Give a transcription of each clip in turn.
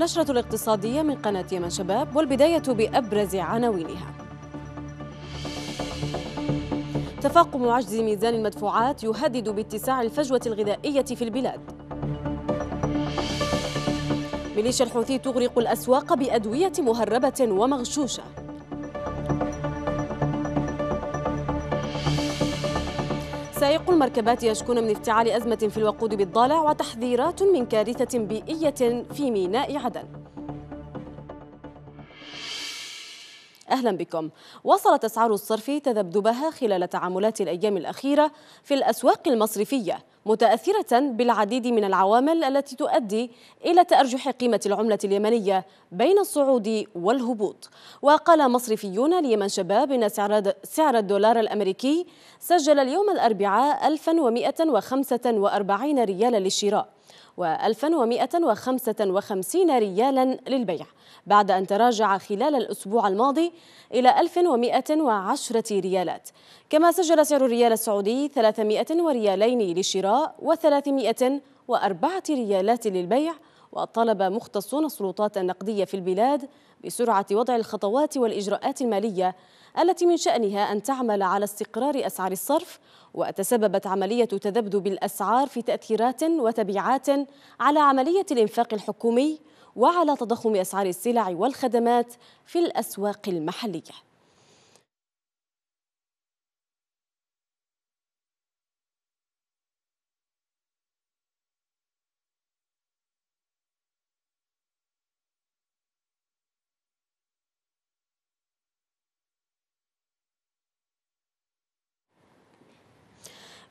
النشرة الاقتصادية من قناة يما شباب والبداية بأبرز عناوينها تفاقم عجز ميزان المدفوعات يهدد باتساع الفجوة الغذائية في البلاد ميليشيا الحوثي تغرق الأسواق بأدوية مهربة ومغشوشة سائق المركبات يشكون من افتعال أزمة في الوقود بالضالع وتحذيرات من كارثة بيئية في ميناء عدن أهلا بكم وصلت أسعار الصرف تذبذبها خلال تعاملات الأيام الأخيرة في الأسواق المصرفية متأثرة بالعديد من العوامل التي تؤدي إلى تأرجح قيمة العملة اليمنية بين الصعود والهبوط وقال مصرفيون ليمن شباب إن سعر الدولار الأمريكي سجل اليوم الأربعاء 1145 ريالا للشراء و1155 ريالا للبيع بعد أن تراجع خلال الأسبوع الماضي إلى 1110 ريالات كما سجل سعر الريال السعودي 300 ريالين للشراء و300 وأربعة ريالات للبيع وطلب مختصون السلطات النقدية في البلاد بسرعة وضع الخطوات والإجراءات المالية التي من شأنها أن تعمل على استقرار أسعار الصرف وتسببت عملية تذبذب الأسعار في تأثيرات وتبعات على عملية الإنفاق الحكومي وعلى تضخم أسعار السلع والخدمات في الأسواق المحلية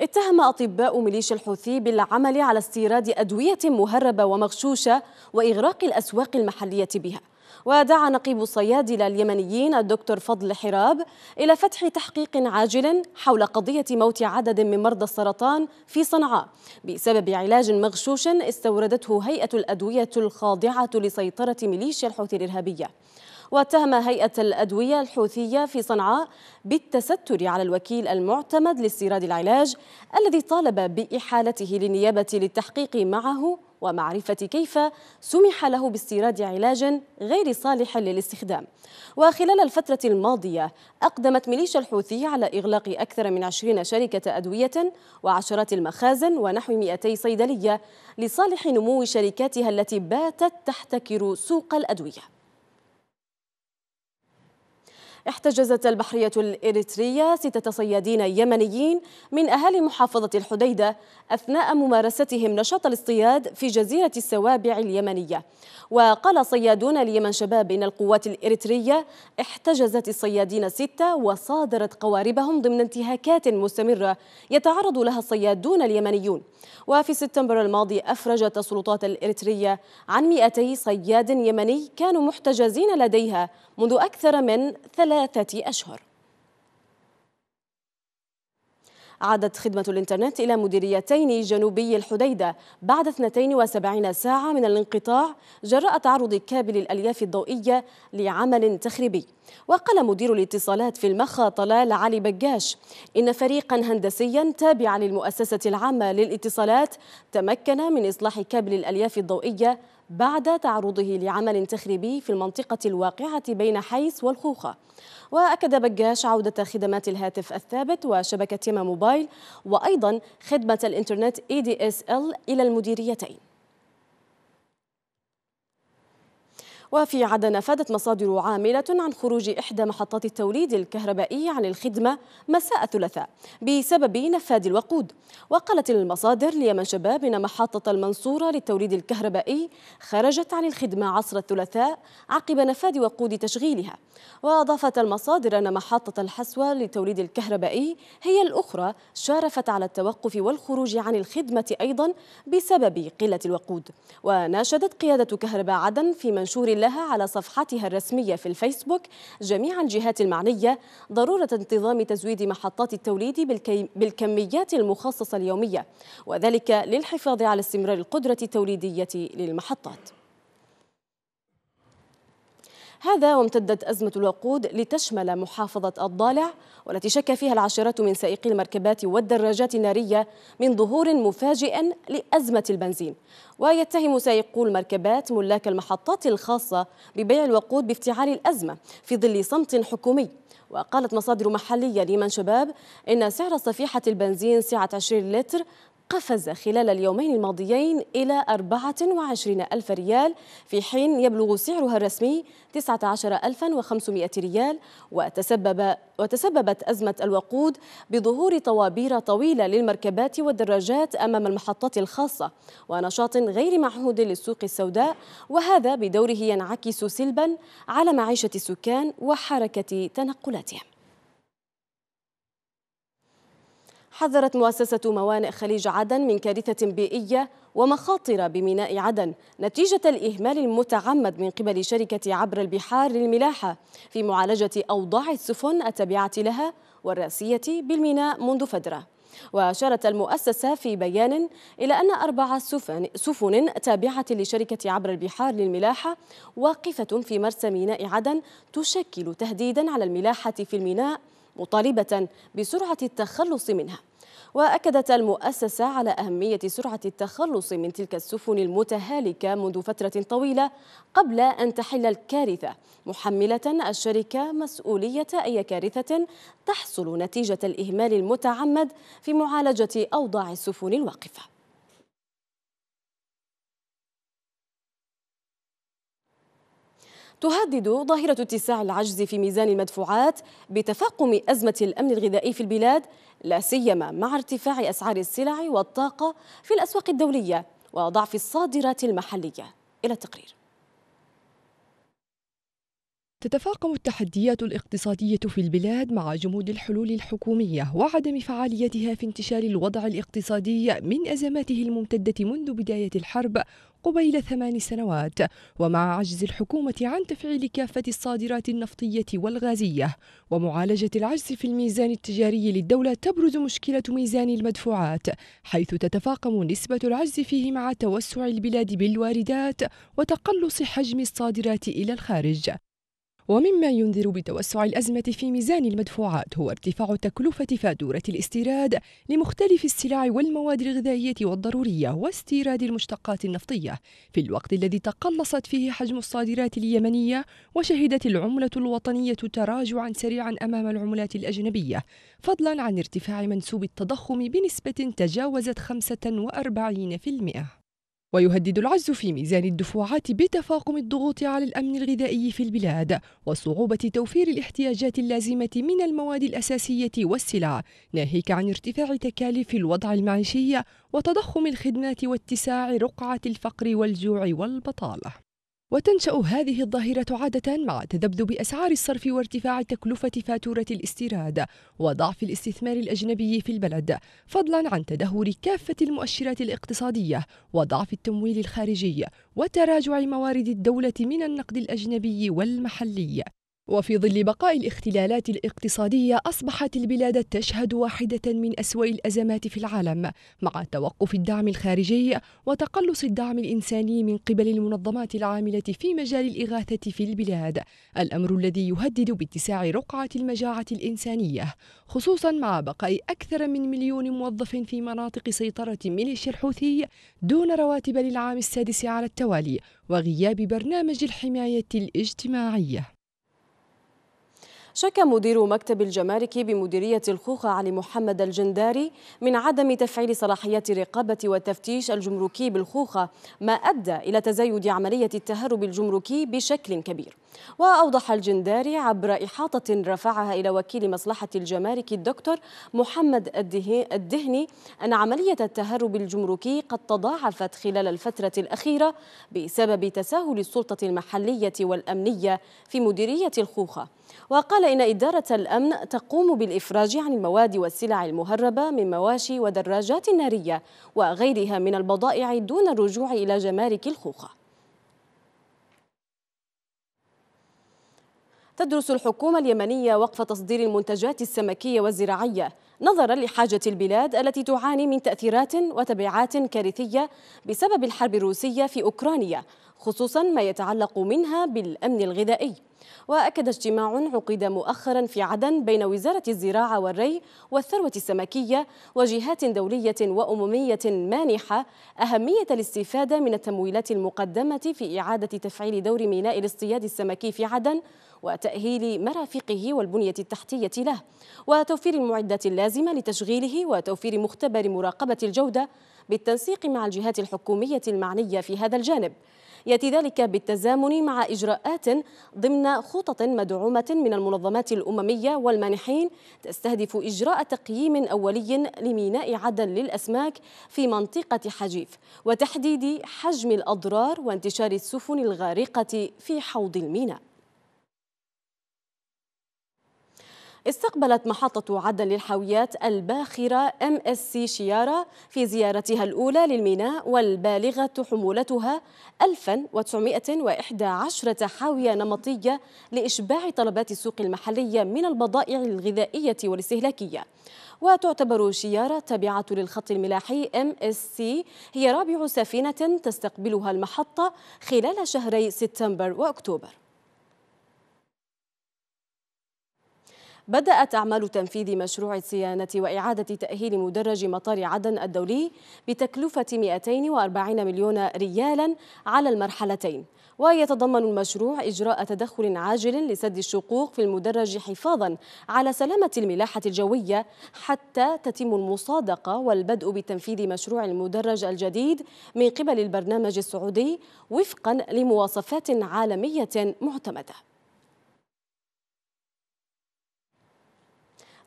اتهم أطباء ميليشيا الحوثي بالعمل على استيراد أدوية مهربة ومغشوشة وإغراق الأسواق المحلية بها ودعا نقيب الصيادلة اليمنيين الدكتور فضل حراب إلى فتح تحقيق عاجل حول قضية موت عدد من مرضى السرطان في صنعاء بسبب علاج مغشوش استوردته هيئة الأدوية الخاضعة لسيطرة ميليشيا الحوثي الإرهابية واتهم هيئة الأدوية الحوثية في صنعاء بالتستر على الوكيل المعتمد لاستيراد العلاج الذي طالب بإحالته للنيابة للتحقيق معه ومعرفة كيف سمح له باستيراد علاج غير صالح للاستخدام وخلال الفترة الماضية أقدمت ميليشيا الحوثي على إغلاق أكثر من 20 شركة أدوية وعشرات المخازن ونحو 200 صيدلية لصالح نمو شركاتها التي باتت تحتكر سوق الأدوية احتجزت البحرية الإريترية ستة صيادين يمنيين من أهالي محافظة الحديدة أثناء ممارستهم نشاط الاصطياد في جزيرة السوابع اليمنية وقال صيادون اليمن شباب إن القوات الإريترية احتجزت الصيادين ستة وصادرت قواربهم ضمن انتهاكات مستمرة يتعرض لها الصيادون اليمنيون وفي سبتمبر الماضي أفرجت السلطات الإريترية عن 200 صياد يمني كانوا محتجزين لديها منذ أكثر من ثلاث ثلاثة أشهر عادت خدمة الإنترنت إلى مديريتين جنوبي الحديدة بعد 72 ساعة من الانقطاع جراء تعرض كابل الألياف الضوئية لعمل تخريبي وقال مدير الاتصالات في المخا طلال علي بجاش إن فريقا هندسيا تابعا للمؤسسة العامة للاتصالات تمكن من إصلاح كابل الألياف الضوئية بعد تعرضه لعمل تخريبي في المنطقة الواقعة بين حيس والخوخة وأكد بجاش عودة خدمات الهاتف الثابت وشبكة تيما موبايل وأيضا خدمة الإنترنت ADSL إلى المديريتين وفي عدن أفادت مصادر عاملة عن خروج إحدى محطات التوليد الكهربائي عن الخدمة مساء الثلاثاء بسبب نفاذ الوقود وقالت المصادر ليمن شباب إن محطة المنصورة للتوليد الكهربائي خرجت عن الخدمة عصر الثلاثاء عقب نفاذ وقود تشغيلها وأضافت المصادر أن محطة الحسوة للتوليد الكهربائي هي الأخرى شارفت على التوقف والخروج عن الخدمة أيضا بسبب قلة الوقود وناشدت قيادة كهرباء عدن في منشور لها على صفحتها الرسمية في الفيسبوك جميع الجهات المعنية ضرورة انتظام تزويد محطات التوليد بالكميات المخصصة اليومية وذلك للحفاظ على استمرار القدرة التوليدية للمحطات هذا وامتدت أزمة الوقود لتشمل محافظة الضالع والتي شك فيها العشرات من سائقي المركبات والدراجات النارية من ظهور مفاجئ لأزمة البنزين ويتهم سائقو المركبات ملاك المحطات الخاصة ببيع الوقود بافتعال الأزمة في ظل صمت حكومي وقالت مصادر محلية لمن شباب إن سعر صفيحة البنزين سعة 20 لتر قفز خلال اليومين الماضيين إلى 24 ألف ريال في حين يبلغ سعرها الرسمي 19500 ريال وتسبب وتسببت أزمة الوقود بظهور طوابير طويلة للمركبات والدراجات أمام المحطات الخاصة ونشاط غير معهود للسوق السوداء وهذا بدوره ينعكس سلبا على معيشة السكان وحركة تنقلاتهم حذرت مؤسسة موانئ خليج عدن من كارثة بيئية ومخاطر بميناء عدن نتيجة الإهمال المتعمد من قبل شركة عبر البحار للملاحة في معالجة أوضاع السفن التابعة لها والرأسية بالميناء منذ فترة وأشارت المؤسسة في بيان إلى أن أربع سفن, سفن تابعة لشركة عبر البحار للملاحة واقفة في مرسى ميناء عدن تشكل تهديدا على الملاحة في الميناء مطالبة بسرعة التخلص منها وأكدت المؤسسة على أهمية سرعة التخلص من تلك السفن المتهالكة منذ فترة طويلة قبل أن تحل الكارثة محملة الشركة مسؤولية أي كارثة تحصل نتيجة الإهمال المتعمد في معالجة أوضاع السفن الواقفة تهدد ظاهرة اتساع العجز في ميزان المدفوعات بتفاقم أزمة الأمن الغذائي في البلاد لا سيما مع ارتفاع أسعار السلع والطاقة في الأسواق الدولية وضعف الصادرات المحلية إلى التقرير تتفاقم التحديات الاقتصادية في البلاد مع جمود الحلول الحكومية وعدم فعاليتها في انتشار الوضع الاقتصادي من أزماته الممتدة منذ بداية الحرب قبيل ثمان سنوات ومع عجز الحكومة عن تفعيل كافة الصادرات النفطية والغازية ومعالجة العجز في الميزان التجاري للدولة تبرز مشكلة ميزان المدفوعات حيث تتفاقم نسبة العجز فيه مع توسع البلاد بالواردات وتقلص حجم الصادرات إلى الخارج ومما ينذر بتوسع الأزمة في ميزان المدفوعات هو ارتفاع تكلفة فاتورة الاستيراد لمختلف السلع والمواد الغذائية والضرورية واستيراد المشتقات النفطية في الوقت الذي تقلصت فيه حجم الصادرات اليمنية وشهدت العملة الوطنية تراجعا سريعا أمام العملات الأجنبية فضلا عن ارتفاع منسوب التضخم بنسبة تجاوزت 45% ويهدد العجز في ميزان الدفعات بتفاقم الضغوط على الأمن الغذائي في البلاد وصعوبة توفير الاحتياجات اللازمة من المواد الأساسية والسلع ناهيك عن ارتفاع تكاليف الوضع المعيشي وتضخم الخدمات واتساع رقعة الفقر والجوع والبطالة وتنشأ هذه الظاهرة عادة مع تذبذب أسعار الصرف وارتفاع تكلفة فاتورة الاستيراد وضعف الاستثمار الأجنبي في البلد فضلا عن تدهور كافة المؤشرات الاقتصادية وضعف التمويل الخارجي وتراجع موارد الدولة من النقد الأجنبي والمحلي وفي ظل بقاء الاختلالات الاقتصادية أصبحت البلاد تشهد واحدة من أسوأ الأزمات في العالم مع توقف الدعم الخارجي وتقلص الدعم الإنساني من قبل المنظمات العاملة في مجال الإغاثة في البلاد الأمر الذي يهدد باتساع رقعة المجاعة الإنسانية خصوصا مع بقاء أكثر من مليون موظف في مناطق سيطرة ميليشيا الحوثي دون رواتب للعام السادس على التوالي وغياب برنامج الحماية الاجتماعية شك مدير مكتب الجمارك بمديرية الخوخة علي محمد الجنداري من عدم تفعيل صلاحيات الرقابة والتفتيش الجمركي بالخوخة ما أدى إلى تزايد عملية التهرب الجمركي بشكل كبير وأوضح الجنداري عبر إحاطة رفعها إلى وكيل مصلحة الجمارك الدكتور محمد الدهني أن عملية التهرب الجمركي قد تضاعفت خلال الفترة الأخيرة بسبب تساهل السلطة المحلية والأمنية في مديرية الخوخة وقال إن إدارة الأمن تقوم بالإفراج عن المواد والسلع المهربة من مواشي ودراجات نارية وغيرها من البضائع دون الرجوع إلى جمارك الخوخة تدرس الحكومة اليمنية وقف تصدير المنتجات السمكية والزراعية نظرا لحاجة البلاد التي تعاني من تأثيرات وتبعات كارثية بسبب الحرب الروسية في أوكرانيا خصوصا ما يتعلق منها بالأمن الغذائي وأكد اجتماع عقد مؤخرا في عدن بين وزارة الزراعة والري والثروة السمكية وجهات دولية وأممية مانحة أهمية الاستفادة من التمويلات المقدمة في إعادة تفعيل دور ميناء الاصطياد السمكي في عدن وتأهيل مرافقه والبنية التحتية له وتوفير المعدات اللازمة لتشغيله وتوفير مختبر مراقبة الجودة بالتنسيق مع الجهات الحكومية المعنية في هذا الجانب يأتي ذلك بالتزامن مع إجراءات ضمن خطط مدعومة من المنظمات الأممية والمانحين تستهدف إجراء تقييم أولي لميناء عدن للأسماك في منطقة حجيف وتحديد حجم الأضرار وانتشار السفن الغارقة في حوض الميناء استقبلت محطة عدن للحاويات الباخرة ام اس سي شيارة في زيارتها الأولى للميناء والبالغة حمولتها 1911 حاوية نمطية لإشباع طلبات السوق المحلية من البضائع الغذائية والاستهلاكية وتعتبر شيارة تابعة للخط الملاحي MSC هي رابع سفينة تستقبلها المحطة خلال شهري سبتمبر وأكتوبر بدأت أعمال تنفيذ مشروع صيانة وإعادة تأهيل مدرج مطار عدن الدولي بتكلفة 240 مليون ريالا على المرحلتين ويتضمن المشروع إجراء تدخل عاجل لسد الشقوق في المدرج حفاظا على سلامة الملاحة الجوية حتى تتم المصادقة والبدء بتنفيذ مشروع المدرج الجديد من قبل البرنامج السعودي وفقا لمواصفات عالمية معتمدة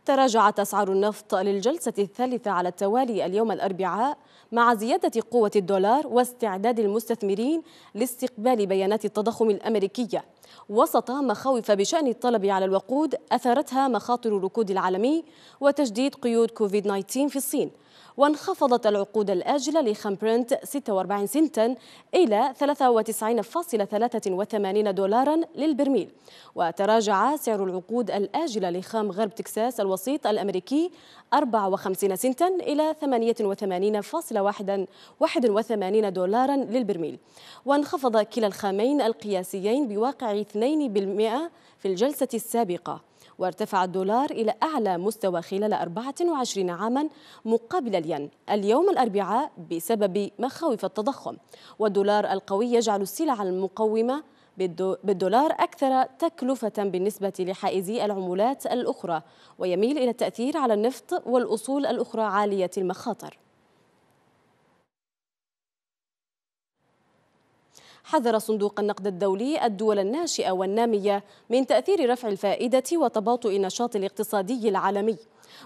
تراجعت أسعار النفط للجلسة الثالثة على التوالي اليوم الأربعاء مع زيادة قوة الدولار واستعداد المستثمرين لاستقبال بيانات التضخم الأمريكية وسط مخاوف بشأن الطلب على الوقود أثارتها مخاطر الركود العالمي وتجديد قيود كوفيد 19 في الصين وانخفضت العقود الآجلة لخمبرنت 46 سنتا إلى 93.83 دولارا للبرميل وتراجع سعر العقود الآجلة لخام غرب تكساس الوسيط الأمريكي 54 سنتا إلى 88.81 دولارا للبرميل وانخفض كلا الخامين القياسيين بواقع 2% في الجلسة السابقة وارتفع الدولار إلى أعلى مستوى خلال 24 عاما مقابل الين اليوم الأربعاء بسبب مخاوف التضخم والدولار القوي يجعل السلع المقومة بالدولار أكثر تكلفة بالنسبة لحائزي العملات الأخرى ويميل إلى التأثير على النفط والأصول الأخرى عالية المخاطر حذر صندوق النقد الدولي الدول الناشئة والنامية من تأثير رفع الفائدة وتباطؤ النشاط الاقتصادي العالمي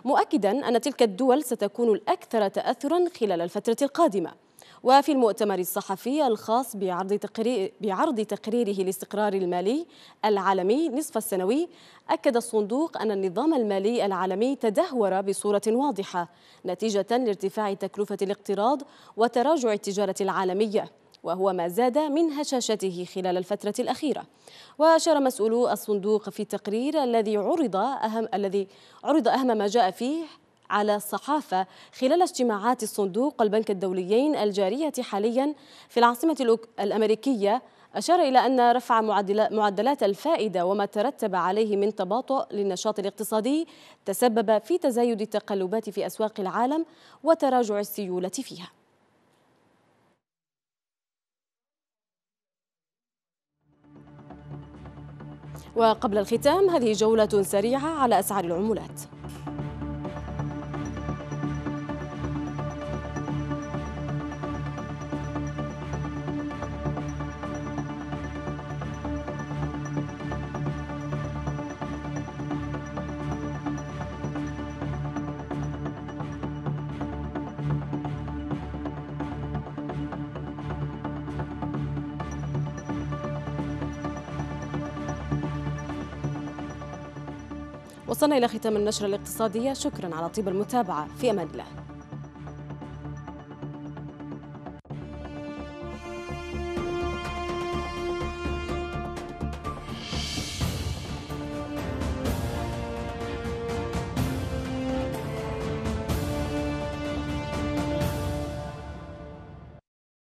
مؤكدا أن تلك الدول ستكون الأكثر تأثرا خلال الفترة القادمة وفي المؤتمر الصحفي الخاص بعرض, تقرير بعرض تقريره الاستقرار المالي العالمي نصف السنوي أكد الصندوق أن النظام المالي العالمي تدهور بصورة واضحة نتيجة لارتفاع تكلفة الاقتراض وتراجع التجارة العالمية وهو ما زاد من هشاشته خلال الفترة الأخيرة وأشار مسؤولو الصندوق في التقرير الذي عرض أهم الذي عرض أهم ما جاء فيه على الصحافة خلال اجتماعات الصندوق البنك الدوليين الجارية حاليا في العاصمة الأمريكية أشار إلى أن رفع معدلات الفائدة وما ترتب عليه من تباطؤ للنشاط الاقتصادي تسبب في تزايد التقلبات في أسواق العالم وتراجع السيولة فيها وقبل الختام هذه جولة سريعة على أسعار العملات وصلنا إلى ختام النشرة الاقتصادية شكرا على طيب المتابعة في أمان الله